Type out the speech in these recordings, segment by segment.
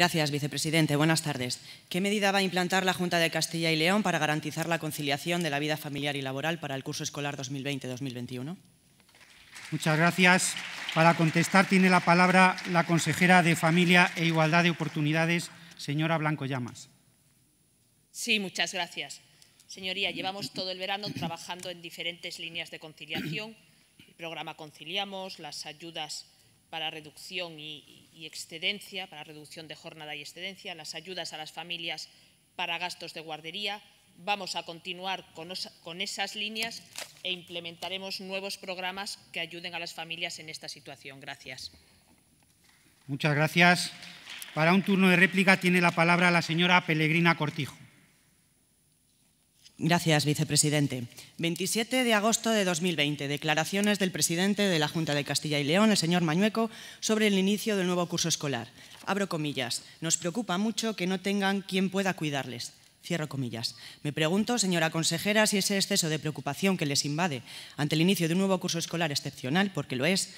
Gracias, vicepresidente. Buenas tardes. ¿Qué medida va a implantar la Junta de Castilla y León para garantizar la conciliación de la vida familiar y laboral para el curso escolar 2020-2021? Muchas gracias. Para contestar tiene la palabra la consejera de Familia e Igualdad de Oportunidades, señora Blanco Llamas. Sí, muchas gracias. Señoría, llevamos todo el verano trabajando en diferentes líneas de conciliación. El programa Conciliamos, las ayudas para reducción y, excedencia, para reducción de jornada y excedencia, las ayudas a las familias para gastos de guardería. Vamos a continuar con, con esas líneas e implementaremos nuevos programas que ayuden a las familias en esta situación. Gracias. Muchas gracias. Para un turno de réplica tiene la palabra la señora Pellegrina Cortijo. Gracias, vicepresidente. 27 de agosto de 2020, declaraciones del presidente de la Junta de Castilla y León, el señor Mañueco, sobre el inicio del nuevo curso escolar. Abro comillas. Nos preocupa mucho que no tengan quien pueda cuidarles. Cierro comillas. Me pregunto, señora consejera, si ese exceso de preocupación que les invade ante el inicio de un nuevo curso escolar excepcional, porque lo es,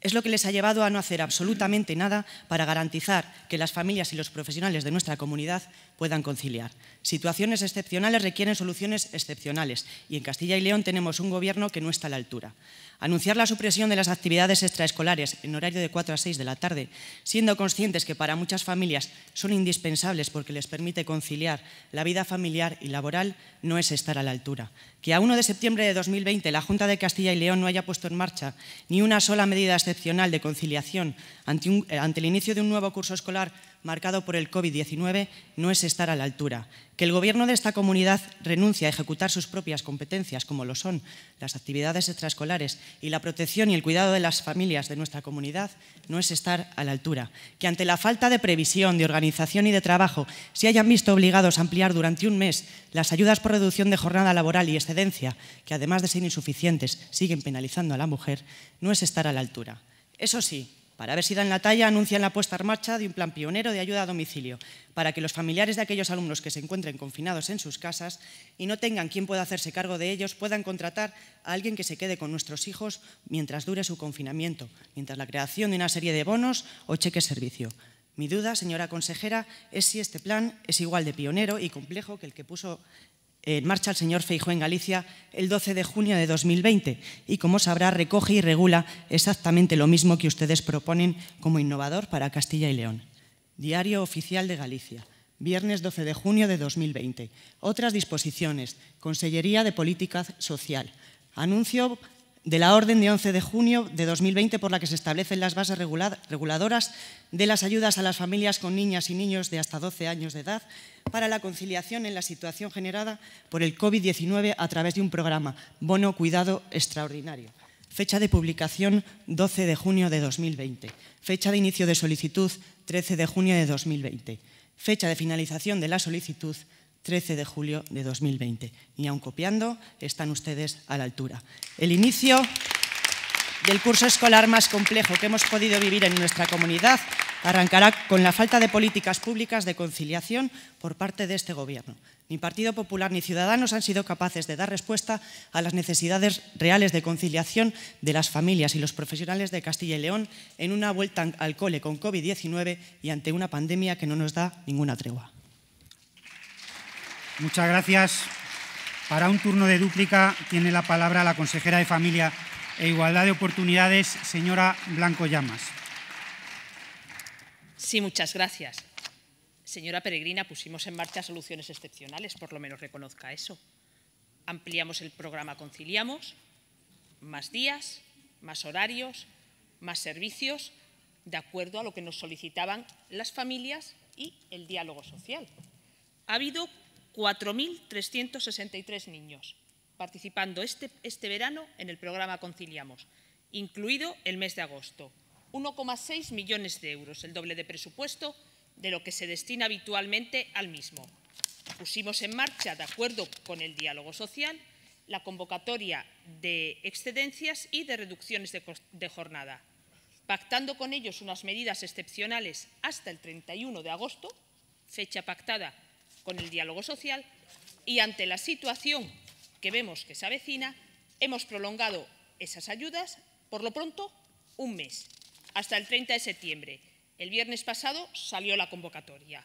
es lo que les ha llevado a no hacer absolutamente nada para garantizar que las familias y los profesionales de nuestra comunidad puedan conciliar. Situaciones excepcionales requieren soluciones excepcionales y en Castilla y León tenemos un gobierno que no está a la altura anunciar la supresión de las actividades extraescolares en horario de 4 a 6 de la tarde, siendo conscientes que para muchas familias son indispensables porque les permite conciliar la vida familiar y laboral, no es estar a la altura. Que a 1 de septiembre de 2020 la Junta de Castilla y León no haya puesto en marcha ni una sola medida excepcional de conciliación ante, eh, ante el inicio de un nuevo curso escolar marcado por el COVID-19 no es estar a la altura. Que el Gobierno de esta comunidad renuncie a ejecutar sus propias competencias, como lo son las actividades extraescolares y la protección y el cuidado de las familias de nuestra comunidad, no es estar a la altura. Que ante la falta de previsión, de organización y de trabajo se hayan visto obligados a ampliar durante un mes las ayudas por reducción de jornada laboral y excedencia, que además de ser insuficientes siguen penalizando a la mujer, no es estar a la altura. Eso sí, para ver si dan la talla, anuncian la puesta en marcha de un plan pionero de ayuda a domicilio, para que los familiares de aquellos alumnos que se encuentren confinados en sus casas y no tengan quien pueda hacerse cargo de ellos, puedan contratar a alguien que se quede con nuestros hijos mientras dure su confinamiento, mientras la creación de una serie de bonos o cheques servicio. Mi duda, señora consejera, es si este plan es igual de pionero y complejo que el que puso en marcha el señor Feijó en Galicia el 12 de junio de 2020 y, como sabrá, recoge y regula exactamente lo mismo que ustedes proponen como innovador para Castilla y León. Diario Oficial de Galicia, viernes 12 de junio de 2020. Otras disposiciones, Consellería de Política Social. Anuncio de la Orden de 11 de junio de 2020 por la que se establecen las bases reguladoras de las ayudas a las familias con niñas y niños de hasta 12 años de edad para la conciliación en la situación generada por el COVID-19 a través de un programa Bono Cuidado Extraordinario. Fecha de publicación 12 de junio de 2020. Fecha de inicio de solicitud 13 de junio de 2020. Fecha de finalización de la solicitud 13 de julio de 2020. Ni aun copiando, están ustedes a la altura. El inicio del curso escolar más complejo que hemos podido vivir en nuestra comunidad arrancará con la falta de políticas públicas de conciliación por parte de este Gobierno. Ni Partido Popular ni Ciudadanos han sido capaces de dar respuesta a las necesidades reales de conciliación de las familias y los profesionales de Castilla y León en una vuelta al cole con COVID-19 y ante una pandemia que no nos da ninguna tregua. Muchas gracias. Para un turno de dúplica tiene la palabra la consejera de Familia e Igualdad de Oportunidades, señora Blanco Llamas. Sí, muchas gracias. Señora Peregrina, pusimos en marcha soluciones excepcionales, por lo menos reconozca eso. Ampliamos el programa Conciliamos, más días, más horarios, más servicios, de acuerdo a lo que nos solicitaban las familias y el diálogo social. Ha habido 4.363 niños, participando este, este verano en el programa Conciliamos, incluido el mes de agosto. 1,6 millones de euros, el doble de presupuesto de lo que se destina habitualmente al mismo. Pusimos en marcha, de acuerdo con el diálogo social, la convocatoria de excedencias y de reducciones de, de jornada, pactando con ellos unas medidas excepcionales hasta el 31 de agosto, fecha pactada con el diálogo social y ante la situación que vemos que se avecina, hemos prolongado esas ayudas, por lo pronto, un mes, hasta el 30 de septiembre. El viernes pasado salió la convocatoria.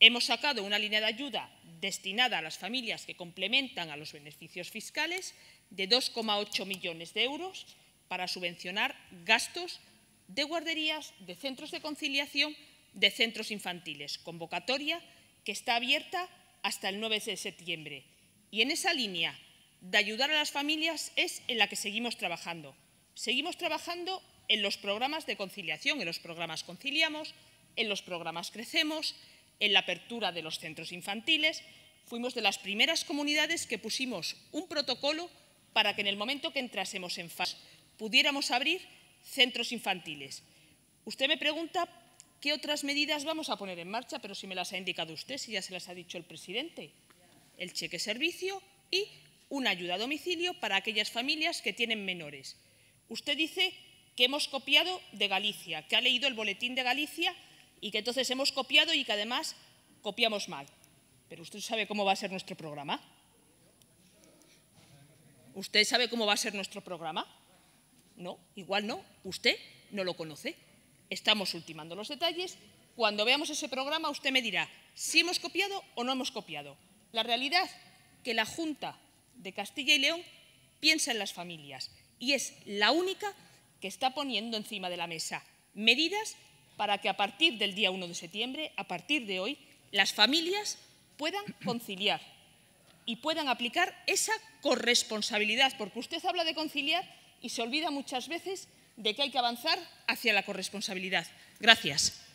Hemos sacado una línea de ayuda destinada a las familias que complementan a los beneficios fiscales de 2,8 millones de euros para subvencionar gastos de guarderías, de centros de conciliación, de centros infantiles. Convocatoria que está abierta hasta el 9 de septiembre. Y en esa línea de ayudar a las familias es en la que seguimos trabajando. Seguimos trabajando en los programas de conciliación, en los programas Conciliamos, en los programas Crecemos, en la apertura de los centros infantiles. Fuimos de las primeras comunidades que pusimos un protocolo para que en el momento que entrásemos en fase pudiéramos abrir centros infantiles. Usted me pregunta ¿Qué otras medidas vamos a poner en marcha? Pero si me las ha indicado usted, si ya se las ha dicho el presidente. El cheque servicio y una ayuda a domicilio para aquellas familias que tienen menores. Usted dice que hemos copiado de Galicia, que ha leído el boletín de Galicia y que entonces hemos copiado y que además copiamos mal. Pero usted sabe cómo va a ser nuestro programa. ¿Usted sabe cómo va a ser nuestro programa? No, igual no. Usted no lo conoce. Estamos ultimando los detalles. Cuando veamos ese programa usted me dirá si hemos copiado o no hemos copiado. La realidad es que la Junta de Castilla y León piensa en las familias y es la única que está poniendo encima de la mesa medidas para que a partir del día 1 de septiembre, a partir de hoy, las familias puedan conciliar y puedan aplicar esa corresponsabilidad, porque usted habla de conciliar y se olvida muchas veces de que hay que avanzar hacia la corresponsabilidad. Gracias.